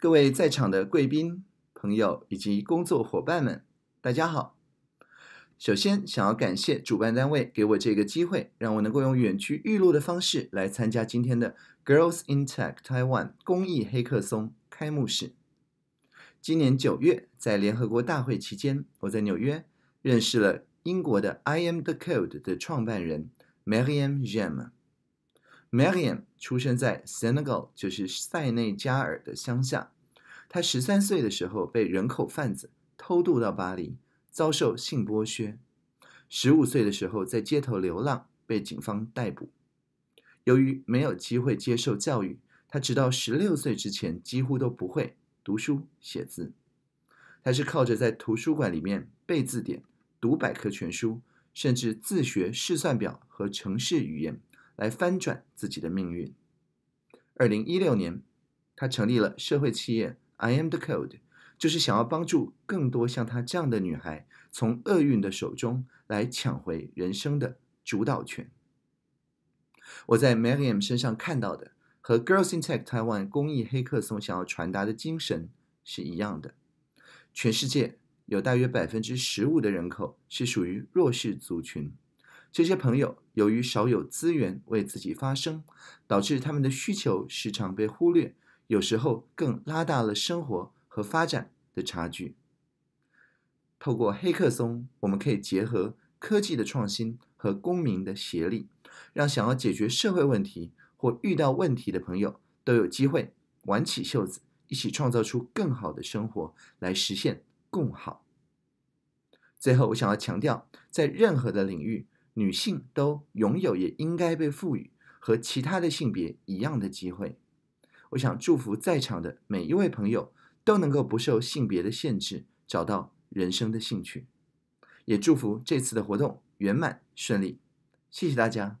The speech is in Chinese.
各位在场的贵宾、朋友以及工作伙伴们，大家好。首先，想要感谢主办单位给我这个机会，让我能够用远距预录的方式来参加今天的 Girls in Tech Taiwan 公益黑客松开幕式。今年九月，在联合国大会期间，我在纽约认识了英国的 I am the Code 的创办人 m a r y a m n Gem。Marian 出生在 Senegal，就是塞内加尔的乡下。他十三岁的时候被人口贩子偷渡到巴黎，遭受性剥削。十五岁的时候在街头流浪，被警方逮捕。由于没有机会接受教育，他直到十六岁之前几乎都不会读书写字。他是靠着在图书馆里面背字典、读百科全书，甚至自学试算表和城市语言。来翻转自己的命运。二零一六年，他成立了社会企业 I Am The Code，就是想要帮助更多像她这样的女孩，从厄运的手中来抢回人生的主导权。我在 m a r y a m 身上看到的，和 Girls in Tech Taiwan 公益黑客松想要传达的精神是一样的。全世界有大约百分之十五的人口是属于弱势族群。这些朋友由于少有资源为自己发声，导致他们的需求时常被忽略，有时候更拉大了生活和发展的差距。透过黑客松，我们可以结合科技的创新和公民的协力，让想要解决社会问题或遇到问题的朋友都有机会挽起袖子，一起创造出更好的生活，来实现共好。最后，我想要强调，在任何的领域。女性都拥有，也应该被赋予和其他的性别一样的机会。我想祝福在场的每一位朋友都能够不受性别的限制，找到人生的兴趣，也祝福这次的活动圆满顺利。谢谢大家。